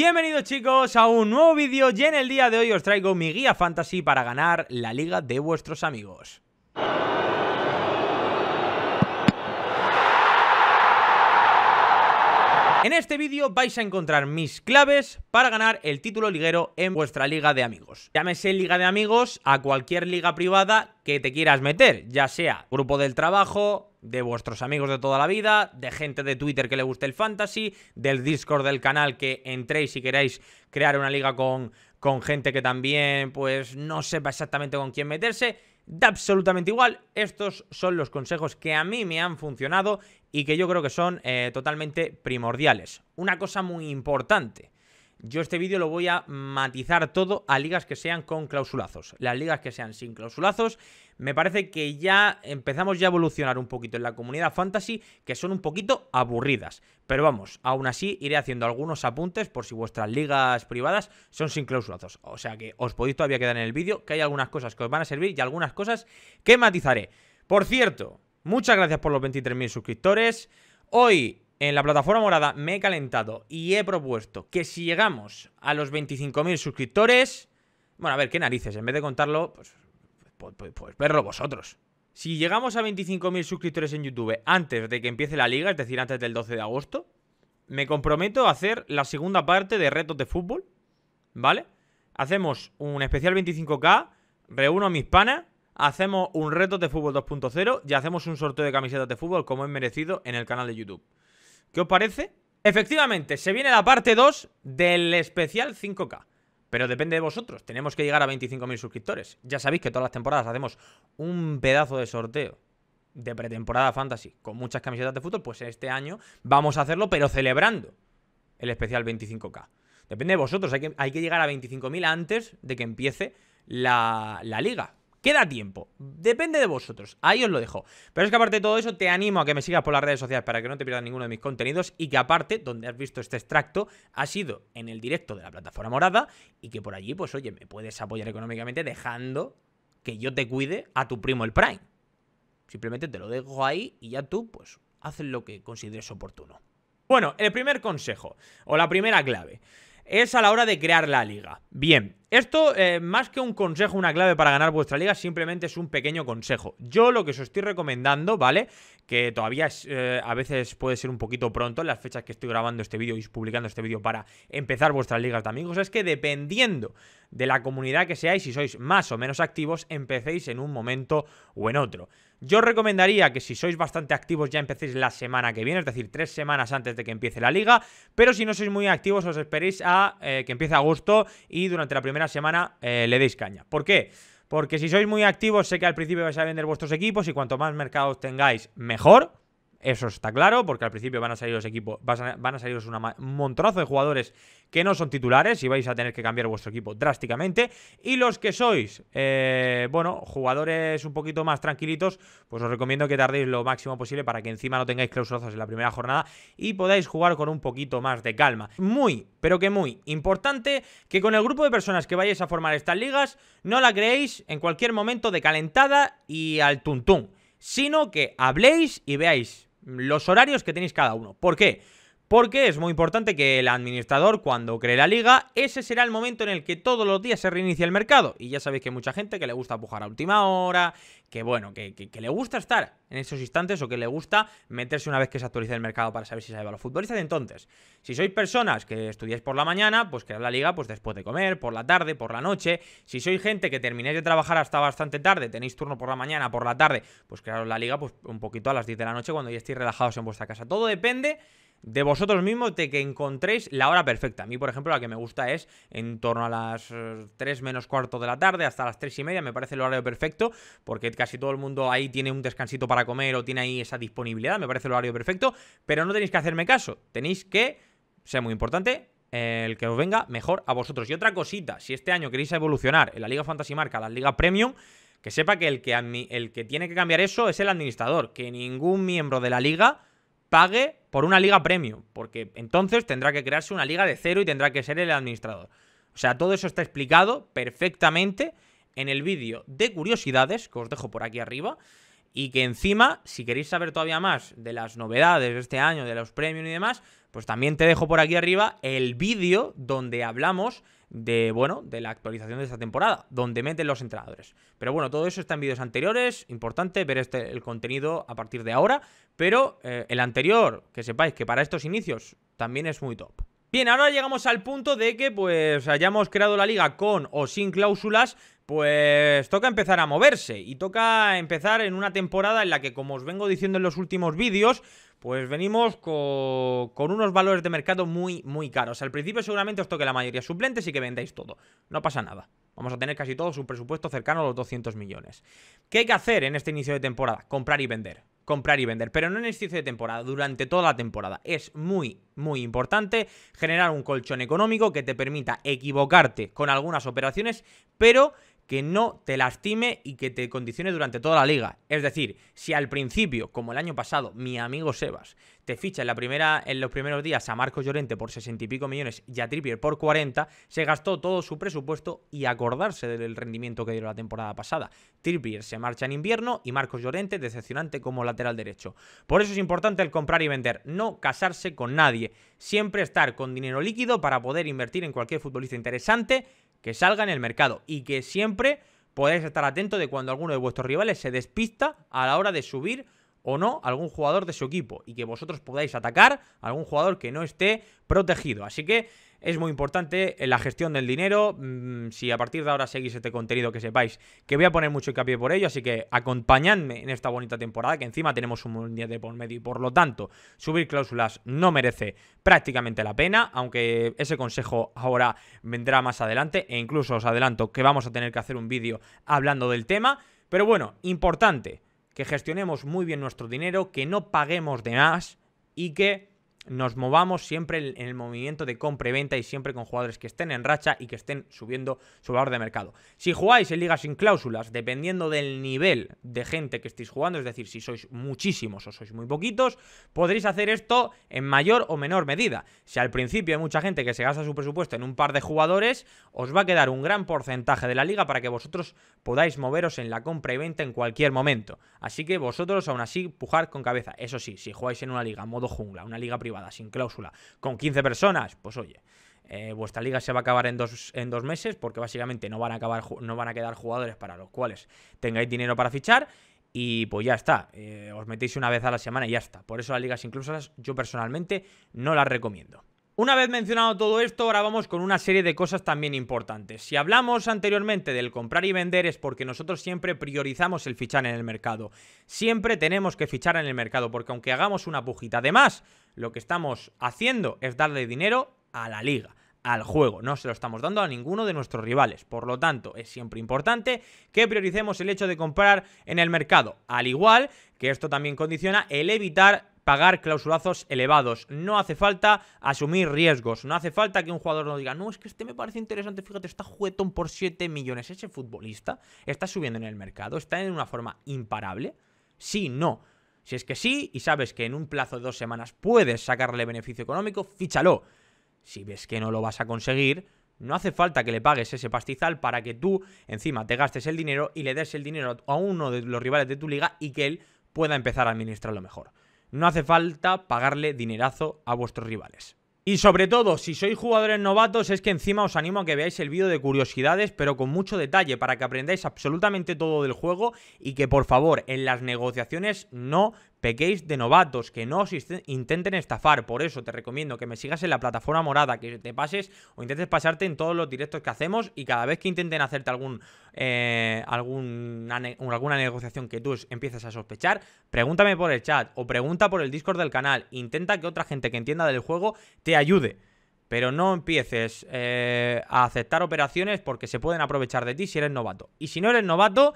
Bienvenidos chicos a un nuevo vídeo y en el día de hoy os traigo mi guía fantasy para ganar la liga de vuestros amigos. En este vídeo vais a encontrar mis claves para ganar el título liguero en vuestra liga de amigos. Llámese liga de amigos a cualquier liga privada que te quieras meter, ya sea grupo del trabajo, de vuestros amigos de toda la vida, de gente de Twitter que le guste el fantasy, del Discord del canal que entréis si queráis crear una liga con, con gente que también pues no sepa exactamente con quién meterse da absolutamente igual. Estos son los consejos que a mí me han funcionado y que yo creo que son eh, totalmente primordiales. Una cosa muy importante. Yo este vídeo lo voy a matizar todo a ligas que sean con clausulazos. Las ligas que sean sin clausulazos, me parece que ya empezamos ya a evolucionar un poquito en la comunidad fantasy, que son un poquito aburridas. Pero vamos, aún así iré haciendo algunos apuntes por si vuestras ligas privadas son sin clausulazos. O sea que os podéis todavía quedar en el vídeo, que hay algunas cosas que os van a servir y algunas cosas que matizaré. Por cierto, muchas gracias por los 23.000 suscriptores. Hoy en la plataforma morada me he calentado y he propuesto que si llegamos a los 25.000 suscriptores... Bueno, a ver, qué narices, en vez de contarlo, pues, pues, pues, pues verlo vosotros. Si llegamos a 25.000 suscriptores en YouTube antes de que empiece la liga, es decir, antes del 12 de agosto, me comprometo a hacer la segunda parte de retos de fútbol, ¿vale? Hacemos un especial 25K, reúno a mis panas, hacemos un reto de fútbol 2.0 y hacemos un sorteo de camisetas de fútbol como es merecido en el canal de YouTube. ¿Qué os parece? Efectivamente, se viene la parte 2 del especial 5K. Pero depende de vosotros, tenemos que llegar a 25.000 suscriptores. Ya sabéis que todas las temporadas hacemos un pedazo de sorteo de pretemporada fantasy con muchas camisetas de fútbol, pues este año vamos a hacerlo, pero celebrando el especial 25K. Depende de vosotros, hay que, llegar a 25.000 antes de que empiece la liga, Queda tiempo, depende de vosotros, ahí os lo dejo. Pero es que aparte de todo eso, te animo a que me sigas por las redes sociales para que no te pierdas ninguno de mis contenidos y que aparte, donde has visto este extracto, ha sido en el directo de la plataforma morada y que por allí, pues oye, me puedes apoyar económicamente dejando que yo te cuide a tu primo el Prime. Simplemente te lo dejo ahí y ya tú, pues, haces lo que consideres oportuno. Bueno, el primer consejo, o la primera clave es a la hora de crear la liga. Bien, esto eh, más que un consejo, una clave para ganar vuestra liga, simplemente es un pequeño consejo. Yo lo que os estoy recomendando, ¿vale? que todavía eh, a veces puede ser un poquito pronto las fechas que estoy grabando este vídeo y publicando este vídeo para empezar vuestras ligas de amigos, es que dependiendo de la comunidad que seáis, si sois más o menos activos, empecéis en un momento o en otro. Yo recomendaría que si sois bastante activos ya empecéis la semana que viene, es decir, tres semanas antes de que empiece la liga, pero si no sois muy activos os esperéis a eh, que empiece agosto y durante la primera semana eh, le deis caña. ¿Por qué? Porque si sois muy activos, sé que al principio vais a vender vuestros equipos y cuanto más mercados tengáis, mejor. Eso está claro, porque al principio van a salir los equipos, van a saliros un montonazo de jugadores que no son titulares y vais a tener que cambiar vuestro equipo drásticamente. Y los que sois, eh, bueno, jugadores un poquito más tranquilitos, pues os recomiendo que tardéis lo máximo posible para que encima no tengáis clausurazos en la primera jornada y podáis jugar con un poquito más de calma. Muy, pero que muy importante que con el grupo de personas que vayáis a formar estas ligas, no la creéis en cualquier momento de calentada y al tuntún sino que habléis y veáis los horarios que tenéis cada uno. ¿Por qué? Porque es muy importante que el administrador, cuando cree la liga, ese será el momento en el que todos los días se reinicia el mercado. Y ya sabéis que hay mucha gente que le gusta pujar a última hora, que bueno, que, le gusta estar en esos instantes o que le gusta meterse una vez que se actualiza el mercado para saber si se va a los futbolistas. Entonces, si sois personas que estudiáis por la mañana, pues que la liga pues después de comer, por la tarde, por la noche. Si sois gente que termináis de trabajar hasta bastante tarde, tenéis turno por la mañana, por la tarde, pues crearos la liga pues un poquito a las 10 de la noche cuando ya estéis relajados en vuestra casa. Todo depende de vosotros mismos de que encontréis la hora perfecta. A mí, por ejemplo, la que me gusta es en torno a las 3 eh, menos cuarto de la tarde hasta las 3 y media. Me parece el horario perfecto porque casi todo el mundo ahí tiene un descansito para comer o tiene ahí esa disponibilidad, me parece el horario perfecto, pero no tenéis que hacerme caso, tenéis que, sea muy importante, el que os venga mejor a vosotros. Y otra cosita, si este año queréis evolucionar en la Liga Fantasy Marca, la Liga Premium, que sepa que el que, el que tiene que cambiar eso es el administrador, que ningún miembro de la liga pague por una liga premium, porque entonces tendrá que crearse una liga de cero y tendrá que ser el administrador. O sea, todo eso está explicado perfectamente en el vídeo de curiosidades, que os dejo por aquí arriba. Y que encima, si queréis saber todavía más de las novedades de este año, de los premios y demás, pues también te dejo por aquí arriba el vídeo donde hablamos de, bueno, de la actualización de esta temporada, donde meten los entrenadores. Pero bueno, todo eso está en vídeos anteriores, importante ver este, el contenido a partir de ahora, pero eh, el anterior, que sepáis que para estos inicios también es muy top. Bien, ahora llegamos al punto de que pues hayamos creado la liga con o sin cláusulas, pues toca empezar a moverse y toca empezar en una temporada en la que, como os vengo diciendo en los últimos vídeos, pues venimos con, unos valores de mercado muy, muy caros. Al principio seguramente os toque la mayoría suplentes y que vendáis todo. No pasa nada. Vamos a tener casi todo su presupuesto cercano a los 200 millones. ¿Qué hay que hacer en este inicio de temporada? Comprar y vender. Comprar y vender. Pero no en este inicio de temporada, durante toda la temporada. Es muy, muy importante generar un colchón económico que te permita equivocarte con algunas operaciones, pero que no te lastime y que te condicione durante toda la liga. Es decir, si al principio, como el año pasado, mi amigo Sebas te ficha en, la primera, en los primeros días a Marcos Llorente por 60 y pico millones y a Trippier por 40, se gastó todo su presupuesto y acordarse del rendimiento que dio la temporada pasada. Trippier se marcha en invierno y Marcos Llorente decepcionante como lateral derecho. Por eso es importante el comprar y vender, no casarse con nadie, siempre estar con dinero líquido para poder invertir en cualquier futbolista interesante que salga en el mercado y que siempre podáis estar atentos de cuando alguno de vuestros rivales se despista a la hora de subir o no algún jugador de su equipo y que vosotros podáis atacar a algún jugador que no esté protegido. Así que es muy importante eh, la gestión del dinero. Mm, si a partir de ahora seguís este contenido que sepáis que voy a poner mucho hincapié por ello, así que acompañadme en esta bonita temporada que encima tenemos un día de por medio y por lo tanto subir cláusulas no merece prácticamente la pena, aunque ese consejo ahora vendrá más adelante e incluso os adelanto que vamos a tener que hacer un vídeo hablando del tema. Pero bueno, importante que gestionemos muy bien nuestro dinero, que no paguemos de más y que nos movamos siempre en, el movimiento de compra y venta y siempre con jugadores que estén en racha y que estén subiendo su valor de mercado. Si jugáis en ligas sin cláusulas, dependiendo del nivel de gente que estéis jugando, es decir, si sois muchísimos o sois muy poquitos, podréis hacer esto en mayor o menor medida. Si al principio hay mucha gente que se gasta su presupuesto en un par de jugadores, os va a quedar un gran porcentaje de la liga para que vosotros podáis moveros en la compra y venta en cualquier momento. Así que vosotros aún así pujar con cabeza. Eso sí, si jugáis en una liga modo jungla, una liga privada, sin cláusula, con 15 personas, pues oye, eh, vuestra liga se va a acabar en dos, en dos meses porque básicamente no van, a acabar, no van a quedar jugadores para los cuales tengáis dinero para fichar y pues ya está, eh, os metéis una vez a la semana y ya está. Por eso las ligas sin cláusulas yo personalmente no las recomiendo. Una vez mencionado todo esto, ahora vamos con una serie de cosas también importantes. Si hablamos anteriormente del comprar y vender es porque nosotros siempre priorizamos el fichar en el mercado. Siempre tenemos que fichar en el mercado porque aunque hagamos una pujita de más, lo que estamos haciendo es darle dinero a la liga al juego, no se lo estamos dando a ninguno de nuestros rivales. Por lo tanto, es siempre importante que prioricemos el hecho de comprar en el mercado, al igual que esto también condiciona el evitar pagar clausurazos elevados. No hace falta asumir riesgos. No hace falta que un jugador nos diga, no, es que este me parece interesante, fíjate, está juguetón por 7 millones. Ese futbolista está subiendo en el mercado, está en una forma imparable. Sí, no. Si es que sí y sabes que en un plazo de dos semanas puedes sacarle beneficio económico, fíchalo. Si ves que no lo vas a conseguir, no hace falta que le pagues ese pastizal para que tú encima te gastes el dinero y le des el dinero a uno de los rivales de tu liga y que él pueda empezar a administrarlo mejor. No hace falta pagarle dinerazo a vuestros rivales. Y sobre todo, si sois jugadores novatos, es que encima os animo a que veáis el vídeo de curiosidades, pero con mucho detalle, para que aprendáis absolutamente todo del juego y que por favor en las negociaciones no pequéis de novatos, que no os intenten estafar. Por eso te recomiendo que me sigas en la plataforma morada, que te pases o intentes pasarte en todos los directos que hacemos y cada vez que intenten hacerte algún, eh, alguna negociación que tú empieces a sospechar, pregúntame por el chat o pregunta por el Discord del canal. Intenta que otra gente que entienda del juego te ayude. Pero no empieces eh, a aceptar operaciones porque se pueden aprovechar de ti si eres novato. Y si no eres novato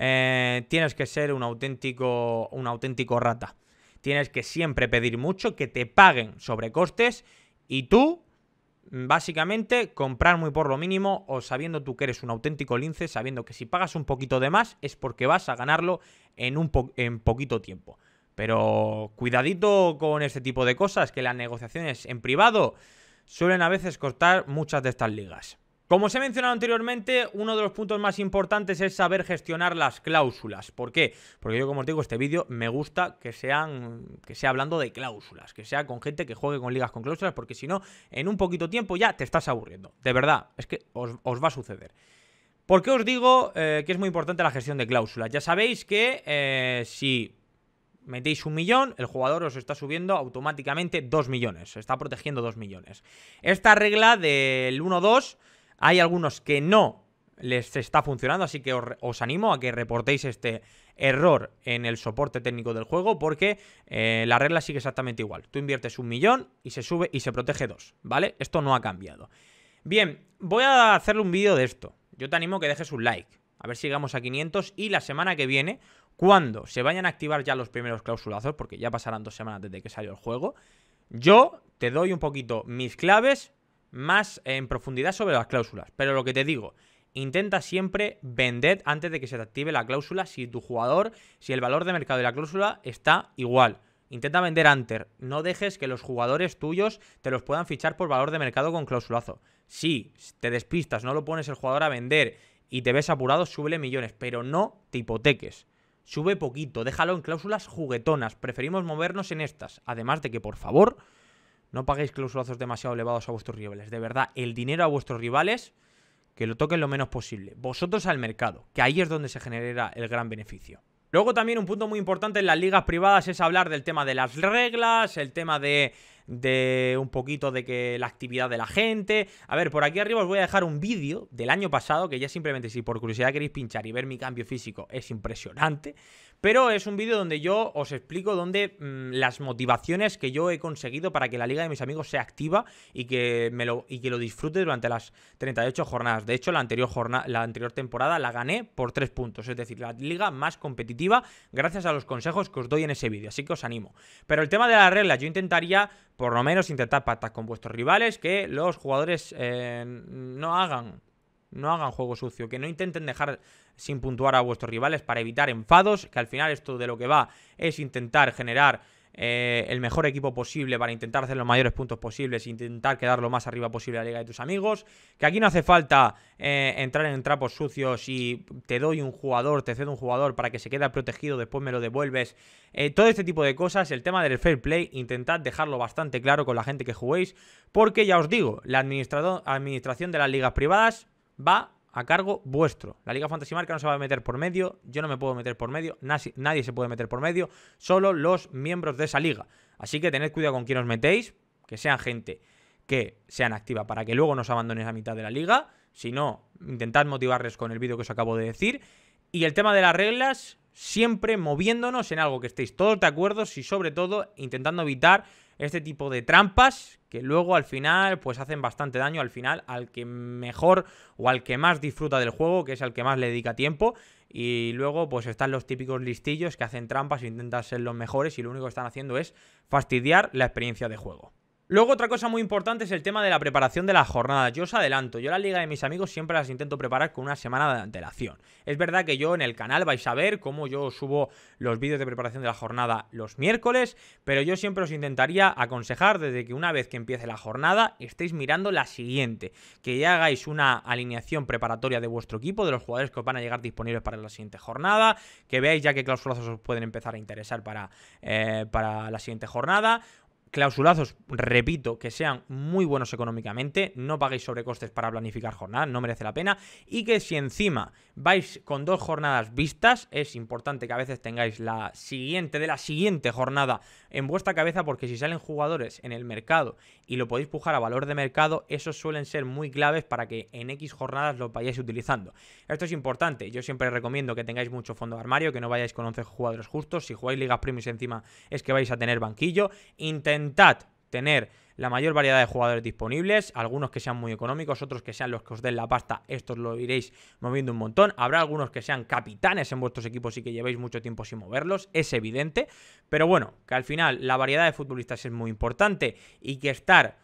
eh, tienes que ser un auténtico, un auténtico rata. Tienes que siempre pedir mucho, que te paguen sobre costes y tú, básicamente, comprar muy por lo mínimo o sabiendo tú que eres un auténtico lince, sabiendo que si pagas un poquito de más es porque vas a ganarlo en, un en poquito tiempo. Pero cuidadito con este tipo de cosas, que las negociaciones en privado suelen a veces costar muchas de estas ligas. Como os he mencionado anteriormente, uno de los puntos más importantes es saber gestionar las cláusulas. ¿Por qué? Porque yo, como os digo, este vídeo me gusta que sean que sea hablando de cláusulas, que sea con gente que juegue con ligas con cláusulas, porque si no, en un poquito tiempo ya te estás aburriendo. De verdad, es que os, va a suceder. ¿Por qué os digo eh, que es muy importante la gestión de cláusulas? Ya sabéis que eh, si metéis un millón, el jugador os está subiendo automáticamente dos millones, se está protegiendo dos millones. Esta regla del 1-2 hay algunos que no les está funcionando, así que os, animo a que reportéis este error en el soporte técnico del juego porque eh, la regla sigue exactamente igual. Tú inviertes un millón y se sube y se protege dos, ¿vale? Esto no ha cambiado. Bien, voy a hacerle un vídeo de esto. Yo te animo a que dejes un like. A ver si llegamos a 500 y la semana que viene, cuando se vayan a activar ya los primeros clausulazos, porque ya pasarán dos semanas desde que salió el juego, yo te doy un poquito mis claves más en profundidad sobre las cláusulas. Pero lo que te digo, intenta siempre vender antes de que se te active la cláusula si tu jugador, si el valor de mercado de la cláusula está igual. Intenta vender antes, no dejes que los jugadores tuyos te los puedan fichar por valor de mercado con cláusulazo. Si te despistas, no lo pones el jugador a vender y te ves apurado, súbele millones, pero no te hipoteques. Sube poquito, déjalo en cláusulas juguetonas, preferimos movernos en estas. Además de que, por favor, no paguéis clausurazos demasiado elevados a vuestros rivales. De verdad, el dinero a vuestros rivales, que lo toquen lo menos posible. Vosotros al mercado, que ahí es donde se genera el gran beneficio. Luego también un punto muy importante en las ligas privadas es hablar del tema de las reglas, el tema de, de un poquito de que la actividad de la gente. A ver, por aquí arriba os voy a dejar un vídeo del año pasado que ya simplemente si por curiosidad queréis pinchar y ver mi cambio físico es impresionante. Pero es un vídeo donde yo os explico dónde mm, las motivaciones que yo he conseguido para que la liga de mis amigos sea activa y que, me lo, y que lo disfrute durante las 38 jornadas. De hecho, la anterior, la anterior temporada la gané por 3 puntos, es decir, la liga más competitiva gracias a los consejos que os doy en ese vídeo, así que os animo. Pero el tema de las reglas, yo intentaría por lo menos intentar pactar con vuestros rivales que los jugadores eh, no hagan no hagan juego sucio, que no intenten dejar sin puntuar a vuestros rivales para evitar enfados, que al final esto de lo que va es intentar generar eh, el mejor equipo posible para intentar hacer los mayores puntos posibles, intentar quedar lo más arriba posible a la liga de tus amigos, que aquí no hace falta eh, entrar en trapos sucios y te doy un jugador, te cedo un jugador para que se quede protegido, después me lo devuelves, eh, todo este tipo de cosas, el tema del fair play, intentad dejarlo bastante claro con la gente que juguéis, porque ya os digo, la administración de las ligas privadas va a cargo vuestro. La Liga Fantasy Marca no se va a meter por medio, yo no me puedo meter por medio, nadie, se puede meter por medio, solo los miembros de esa liga. Así que tened cuidado con quién os metéis, que sean gente que sean activa para que luego no os abandonéis a mitad de la liga. Si no, intentad motivarles con el vídeo que os acabo de decir. Y el tema de las reglas, siempre moviéndonos en algo que estéis todos de acuerdo y sobre todo intentando evitar este tipo de trampas que luego al final pues hacen bastante daño al final al que mejor o al que más disfruta del juego, que es al que más le dedica tiempo. Y luego pues están los típicos listillos que hacen trampas, intentan ser los mejores y lo único que están haciendo es fastidiar la experiencia de juego. Luego otra cosa muy importante es el tema de la preparación de la jornada, Yo os adelanto, yo la liga de mis amigos siempre las intento preparar con una semana de antelación. Es verdad que yo en el canal vais a ver cómo yo subo los vídeos de preparación de la jornada los miércoles, pero yo siempre os intentaría aconsejar desde que una vez que empiece la jornada estéis mirando la siguiente, que ya hagáis una alineación preparatoria de vuestro equipo, de los jugadores que os van a llegar disponibles para la siguiente jornada, que veáis ya qué clausurazos os pueden empezar a interesar para, eh, para la siguiente jornada. Clausulazos, repito, que sean muy buenos económicamente, no paguéis sobrecostes para planificar jornadas, no merece la pena. Y que si encima vais con dos jornadas vistas, es importante que a veces tengáis la siguiente de la siguiente jornada en vuestra cabeza, porque si salen jugadores en el mercado y lo podéis pujar a valor de mercado, esos suelen ser muy claves para que en X jornadas los vayáis utilizando. Esto es importante, yo siempre recomiendo que tengáis mucho fondo de armario, que no vayáis con 11 jugadores justos. Si jugáis Ligas primis encima, es que vais a tener banquillo. intentad Intentad tener la mayor variedad de jugadores disponibles, algunos que sean muy económicos, otros que sean los que os den la pasta, estos lo iréis moviendo un montón, habrá algunos que sean capitanes en vuestros equipos y que llevéis mucho tiempo sin moverlos, es evidente, pero bueno, que al final la variedad de futbolistas es muy importante y que estar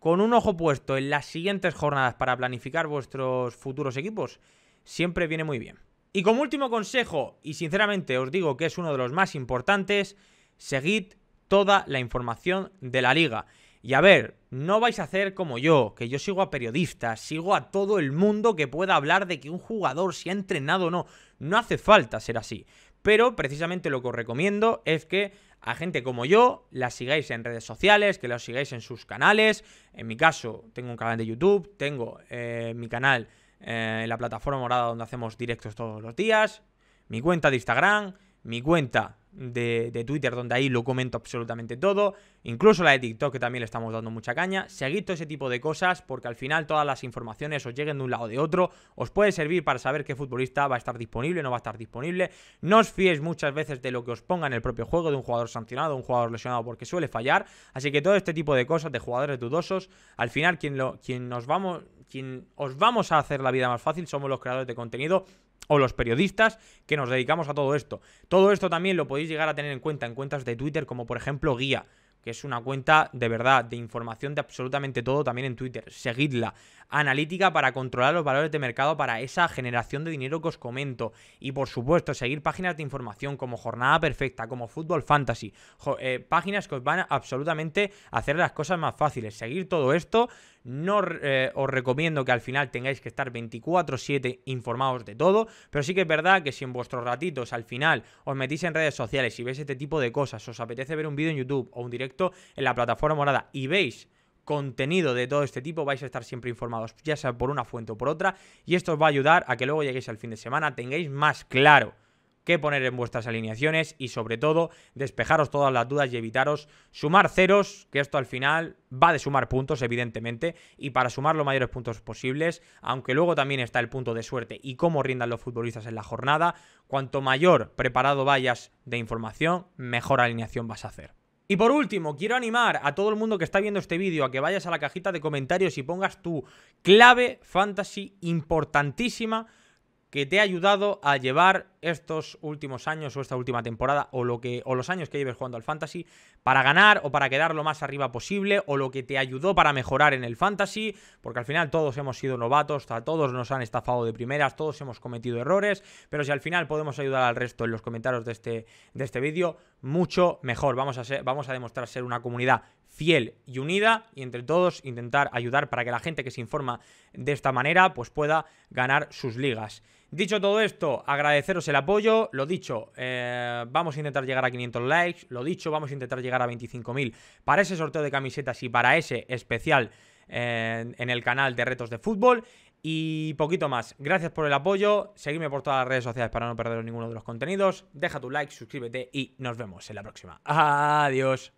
con un ojo puesto en las siguientes jornadas para planificar vuestros futuros equipos siempre viene muy bien. Y como último consejo, y sinceramente os digo que es uno de los más importantes, seguid toda la información de la liga. Y a ver, no vais a hacer como yo, que yo sigo a periodistas, sigo a todo el mundo que pueda hablar de que un jugador se si ha entrenado o no. No hace falta ser así. Pero precisamente lo que os recomiendo es que a gente como yo la sigáis en redes sociales, que la sigáis en sus canales. En mi caso, tengo un canal de YouTube, tengo eh, mi canal eh, en la plataforma morada donde hacemos directos todos los días, mi cuenta de Instagram, mi cuenta de, Twitter, donde ahí lo comento absolutamente todo. Incluso la de TikTok, que también le estamos dando mucha caña. Seguid todo ese tipo de cosas, porque al final todas las informaciones os lleguen de un lado o de otro. Os puede servir para saber qué futbolista va a estar disponible, no va a estar disponible. No os fiéis muchas veces de lo que os ponga en el propio juego, de un jugador sancionado, de un jugador lesionado, porque suele fallar. Así que todo este tipo de cosas, de jugadores dudosos, al final quien, lo, quien nos vamos... Quien os vamos a hacer la vida más fácil somos los creadores de contenido o los periodistas que nos dedicamos a todo esto. Todo esto también lo podéis llegar a tener en cuenta en cuentas de Twitter como por ejemplo Guía, que es una cuenta de verdad, de información de absolutamente todo también en Twitter. Seguidla. Analítica para controlar los valores de mercado para esa generación de dinero que os comento. Y por supuesto, seguir páginas de información como Jornada Perfecta, como Fútbol Fantasy. Eh, páginas que os van a absolutamente hacer las cosas más fáciles. Seguir todo esto no eh, os recomiendo que al final tengáis que estar 24/7 informados de todo, pero sí que es verdad que si en vuestros ratitos al final os metís en redes sociales y veis este tipo de cosas, os apetece ver un vídeo en YouTube o un directo en la plataforma morada y veis contenido de todo este tipo, vais a estar siempre informados, ya sea por una fuente o por otra, y esto os va a ayudar a que luego lleguéis al fin de semana, tengáis más claro qué poner en vuestras alineaciones y sobre todo despejaros todas las dudas y evitaros sumar ceros, que esto al final va de sumar puntos evidentemente y para sumar los mayores puntos posibles, aunque luego también está el punto de suerte y cómo rindan los futbolistas en la jornada, cuanto mayor preparado vayas de información, mejor alineación vas a hacer. Y por último, quiero animar a todo el mundo que está viendo este vídeo a que vayas a la cajita de comentarios y pongas tu clave fantasy importantísima que te ha ayudado a llevar estos últimos años o esta última temporada o, lo que, o los años que lleves jugando al fantasy para ganar o para quedar lo más arriba posible o lo que te ayudó para mejorar en el fantasy, porque al final todos hemos sido novatos, todos nos han estafado de primeras, todos hemos cometido errores, pero si al final podemos ayudar al resto en los comentarios de este, de este vídeo, mucho mejor. Vamos a, vamos a demostrar ser una comunidad fiel y unida y entre todos intentar ayudar para que la gente que se informa de esta manera pues pueda ganar sus ligas. Dicho todo esto, agradeceros el apoyo, lo dicho, eh, vamos a intentar llegar a 500 likes, lo dicho, vamos a intentar llegar a 25.000 para ese sorteo de camisetas y para ese especial eh, en el canal de retos de fútbol y poquito más. Gracias por el apoyo, seguidme por todas las redes sociales para no perderos ninguno de los contenidos, deja tu like, suscríbete y nos vemos en la próxima. Adiós.